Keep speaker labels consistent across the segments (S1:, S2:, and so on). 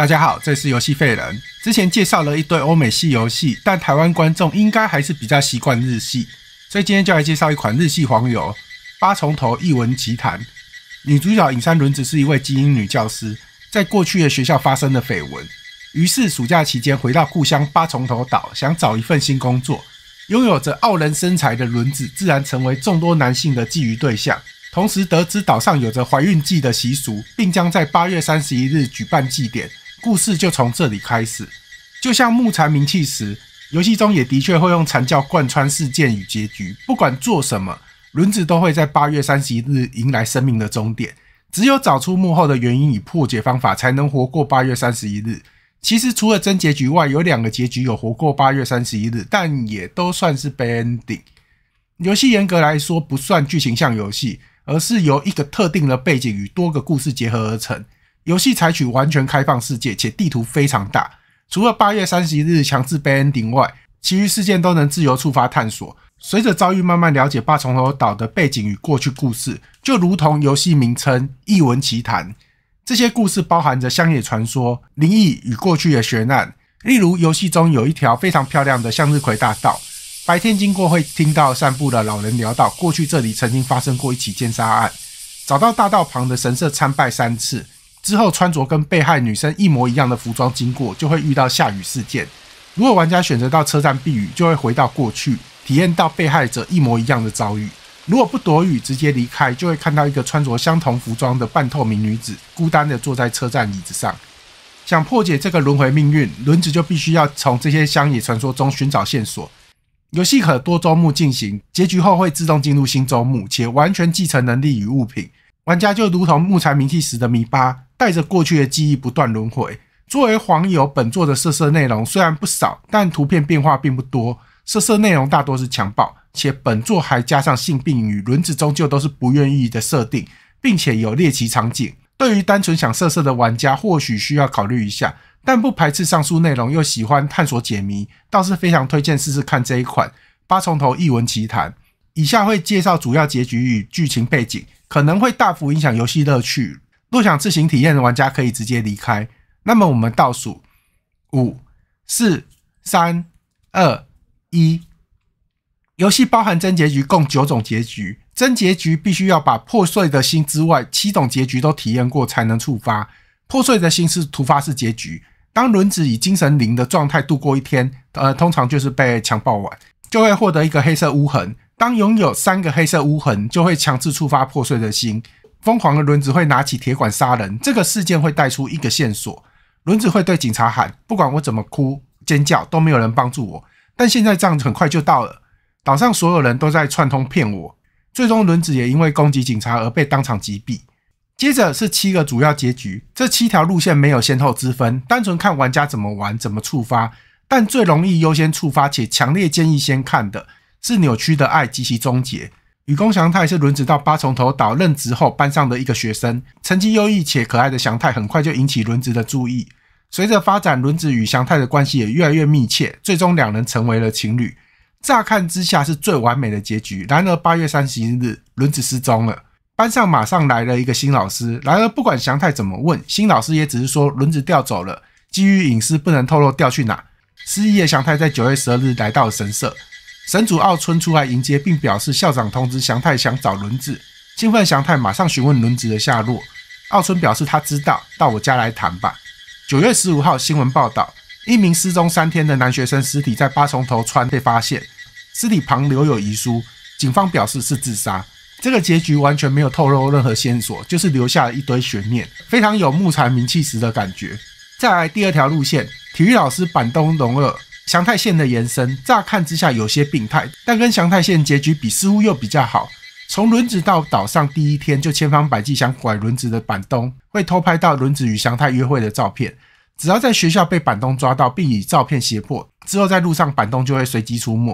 S1: 大家好，这是游戏废人。之前介绍了一堆欧美系游戏，但台湾观众应该还是比较习惯日系，所以今天就来介绍一款日系黄油，《八重头异闻奇谈》。女主角尹山轮子是一位精英女教师，在过去的学校发生了绯闻，于是暑假期间回到故乡八重头岛，想找一份新工作。拥有着傲人身材的轮子，自然成为众多男性的觊觎对象。同时得知岛上有着怀孕季的习俗，并将在八月三十一日举办祭典。故事就从这里开始，就像木蝉鸣泣时，游戏中也的确会用蝉叫贯穿事件与结局。不管做什么，轮子都会在八月三十一日迎来生命的终点。只有找出幕后的原因与破解方法，才能活过八月三十一日。其实除了真结局外，有两个结局有活过八月三十一日，但也都算是 ending。游戏严格来说不算剧情向游戏，而是由一个特定的背景与多个故事结合而成。游戏采取完全开放世界，且地图非常大。除了八月三十一日强制 banning 外，其余事件都能自由触发探索。随着遭遇慢慢了解八重岛岛的背景与过去故事，就如同游戏名称《异闻奇谈》。这些故事包含着乡野传说、灵异与过去的悬案。例如，游戏中有一条非常漂亮的向日葵大道，白天经过会听到散步的老人聊到过去这里曾经发生过一起奸杀案。找到大道旁的神社参拜三次。之后穿着跟被害女生一模一样的服装经过，就会遇到下雨事件。如果玩家选择到车站避雨，就会回到过去，体验到被害者一模一样的遭遇。如果不躲雨直接离开，就会看到一个穿着相同服装的半透明女子，孤单的坐在车站椅子上。想破解这个轮回命运，轮子就必须要从这些乡野传说中寻找线索。游戏可多周目进行，结局后会自动进入新周目，且完全继承能力与物品。玩家就如同木材名器时的米八，带着过去的记忆不断轮回。作为黄油本作的色色内容虽然不少，但图片变化并不多。色色内容大多是强暴，且本作还加上性病与轮子，终究都是不愿意的设定，并且有猎奇场景。对于单纯想色色的玩家，或许需要考虑一下。但不排斥上述内容又喜欢探索解谜，倒是非常推荐试试看这一款《八重头异闻奇谈》。以下会介绍主要结局与剧情背景。可能会大幅影响游戏乐趣。若想自行体验的玩家可以直接离开。那么我们倒数：五、四、三、二、一。游戏包含真结局，共九种结局。真结局必须要把破碎的心之外七种结局都体验过才能触发。破碎的心是突发式结局。当轮子以精神零的状态度过一天，呃，通常就是被强暴完，就会获得一个黑色污痕。当拥有三个黑色污痕，就会强制触发破碎的心。疯狂的轮子会拿起铁管杀人。这个事件会带出一个线索：轮子会对警察喊，不管我怎么哭尖叫，都没有人帮助我。但现在这样子很快就到了。岛上所有人都在串通骗我。最终，轮子也因为攻击警察而被当场击毙。接着是七个主要结局，这七条路线没有先后之分，单纯看玩家怎么玩怎么触发。但最容易优先触发，且强烈建议先看的。是扭曲的爱及其终结。宇宫祥太是轮值到八重头岛任职后班上的一个学生，成绩优异且可爱的祥太，很快就引起轮值的注意。随着发展，轮子与祥太的关系也越来越密切，最终两人成为了情侣。乍看之下是最完美的结局，然而八月三十一日，轮子失踪了。班上马上来了一个新老师，然而不管祥太怎么问，新老师也只是说轮子调走了，基于隐私不能透露调去哪。失忆的祥太在九月十二日来到了神社。神主奥村出来迎接，并表示校长通知翔太想找轮子，兴奋翔太马上询问轮子的下落。奥村表示他知道，到我家来谈吧。九月十五号新闻报道，一名失踪三天的男学生尸体在八重头川被发现，尸体旁留有遗书，警方表示是自杀。这个结局完全没有透露任何线索，就是留下一堆悬念，非常有木材名气时的感觉。再来第二条路线，体育老师板东龙二。祥太线的延伸，乍看之下有些病态，但跟祥太线结局比，似乎又比较好。从轮子到岛上第一天，就千方百计想拐轮子的板东，会偷拍到轮子与祥太约会的照片。只要在学校被板东抓到，并以照片胁迫，之后在路上板东就会随机出没。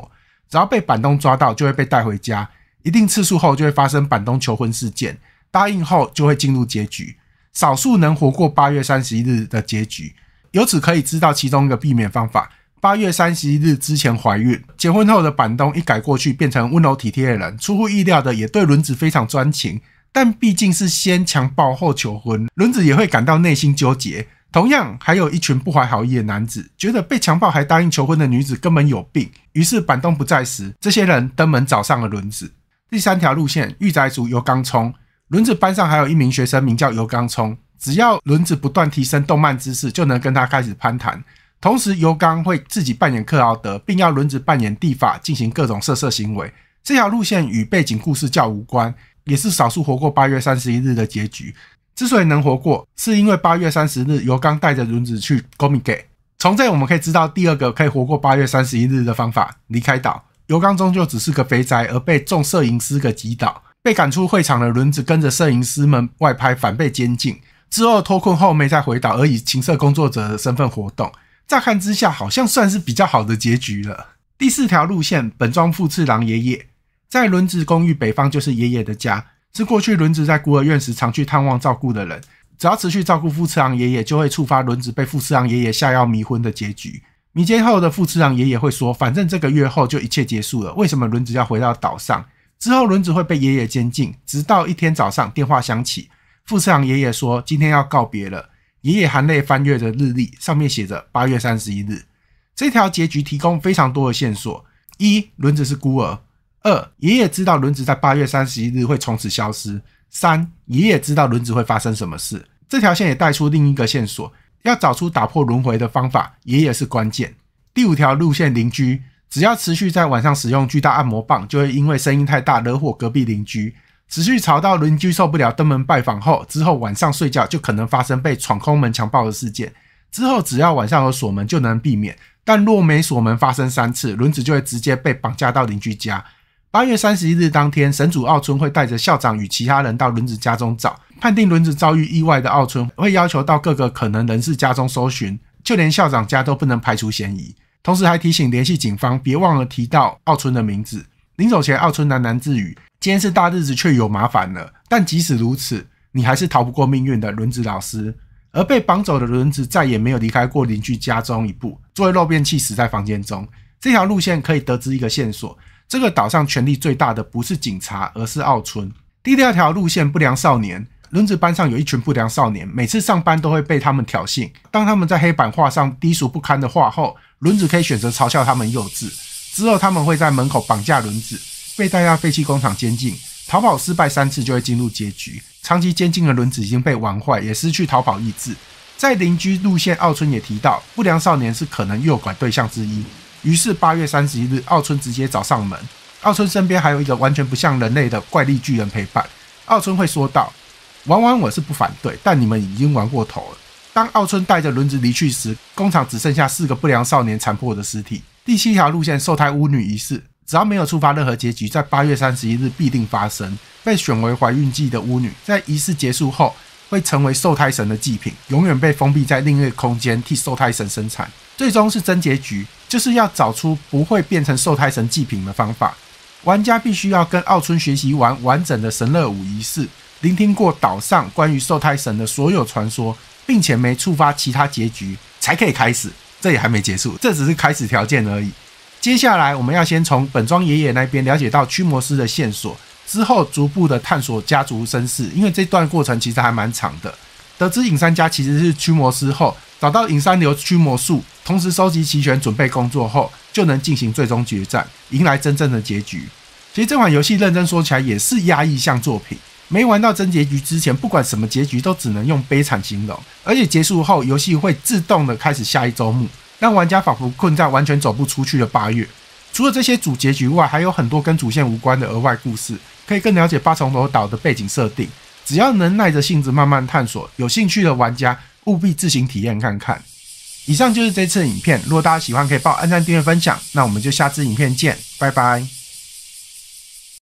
S1: 只要被板东抓到，就会被带回家，一定次数后就会发生板东求婚事件。答应后就会进入结局。少数能活过八月三十一日的结局，由此可以知道其中一个避免方法。八月三十一日之前怀孕，结婚后的板东一改过去，变成温柔体贴的人，出乎意料的也对轮子非常专情。但毕竟是先强暴后求婚，轮子也会感到内心纠结。同样，还有一群不怀好意的男子，觉得被强暴还答应求婚的女子根本有病。于是板东不在时，这些人登门找上了轮子。第三条路线，御宅组由刚充。轮子班上还有一名学生，名叫由刚充。只要轮子不断提升动漫知识，就能跟他开始攀谈。同时，尤刚会自己扮演克劳德，并要轮子扮演蒂法，进行各种色色行为。这条路线与背景故事较无关，也是少数活过八月三十一日的结局。之所以能活过，是因为八月三十日尤刚带着轮子去 g o m i g a 从这我们可以知道，第二个可以活过八月三十一日的方法，离开岛。尤刚终究只是个肥宅，而被众摄影师给击倒，被赶出会场的轮子跟着摄影师们外拍，反被监禁。之后脱困后没再回岛，而以情色工作者的身份活动。乍看之下，好像算是比较好的结局了。第四条路线，本庄富次郎爷爷在轮子公寓北方就是爷爷的家，是过去轮子在孤儿院时常去探望照顾的人。只要持续照顾富次郎爷爷，就会触发轮子被富次郎爷爷下药迷昏的结局。迷奸后的富次郎爷爷会说：“反正这个月后就一切结束了，为什么轮子要回到岛上？”之后轮子会被爷爷监禁，直到一天早上电话响起，富次郎爷爷说：“今天要告别了。”爷爷含泪翻阅着日历，上面写着八月三十一日。这条结局提供非常多的线索：一、轮子是孤儿；二、爷爷知道轮子在八月三十一日会从此消失；三、爷爷知道轮子会发生什么事。这条线也带出另一个线索：要找出打破轮回的方法，爷爷是关键。第五条路线：邻居只要持续在晚上使用巨大按摩棒，就会因为声音太大惹火隔壁邻居。持续吵到邻居受不了，登门拜访后，之后晚上睡觉就可能发生被闯空门强暴的事件。之后只要晚上有锁门就能避免，但若没锁门发生三次，轮子就会直接被绑架到邻居家。八月三十一日当天，神主奥村会带着校长与其他人到轮子家中找，判定轮子遭遇意外的奥村会要求到各个可能人士家中搜寻，就连校长家都不能排除嫌疑。同时还提醒联系警方，别忘了提到奥村的名字。临走前，奥村喃喃自语：“今天是大日子，却有麻烦了。但即使如此，你还是逃不过命运的轮子老师。”而被绑走的轮子再也没有离开过邻居家中一步，作为漏便器死在房间中。这条路线可以得知一个线索：这个岛上权力最大的不是警察，而是奥村。第二条路线：不良少年。轮子班上有一群不良少年，每次上班都会被他们挑衅。当他们在黑板画上低俗不堪的画后，轮子可以选择嘲笑他们幼稚。之后，他们会在门口绑架轮子，被带到废弃工厂监禁。逃跑失败三次就会进入结局。长期监禁的轮子已经被玩坏，也失去逃跑意志。在邻居路线，奥村也提到不良少年是可能诱拐对象之一。于是，八月三十一日，奥村直接找上门。奥村身边还有一个完全不像人类的怪力巨人陪伴。奥村会说道：“玩玩我是不反对，但你们已经玩过头了。”当奥村带着轮子离去时，工厂只剩下四个不良少年残破的尸体。第七条路线受胎巫女仪式，只要没有触发任何结局，在八月三十一日必定发生。被选为怀孕季的巫女，在仪式结束后会成为受胎神的祭品，永远被封闭在另一个空间，替受胎神生产。最终是真结局，就是要找出不会变成受胎神祭品的方法。玩家必须要跟奥村学习完完整的神乐舞仪式，聆听过岛上关于受胎神的所有传说，并且没触发其他结局，才可以开始。这也还没结束，这只是开始条件而已。接下来我们要先从本庄爷爷那边了解到驱魔师的线索，之后逐步的探索家族身世。因为这段过程其实还蛮长的。得知影山家其实是驱魔师后，找到影山流驱魔术，同时收集齐全准备工作后，就能进行最终决战，迎来真正的结局。其实这款游戏认真说起来也是压抑向作品。没玩到真结局之前，不管什么结局都只能用悲惨形容，而且结束后游戏会自动的开始下一周目，让玩家仿佛困在完全走不出去的八月。除了这些主结局外，还有很多跟主线无关的额外故事，可以更了解八重楼岛的背景设定。只要能耐着性子慢慢探索，有兴趣的玩家务必自行体验看看。以上就是这次影片，如果大家喜欢，可以我按赞、订阅、分享，那我们就下次影片见，拜拜。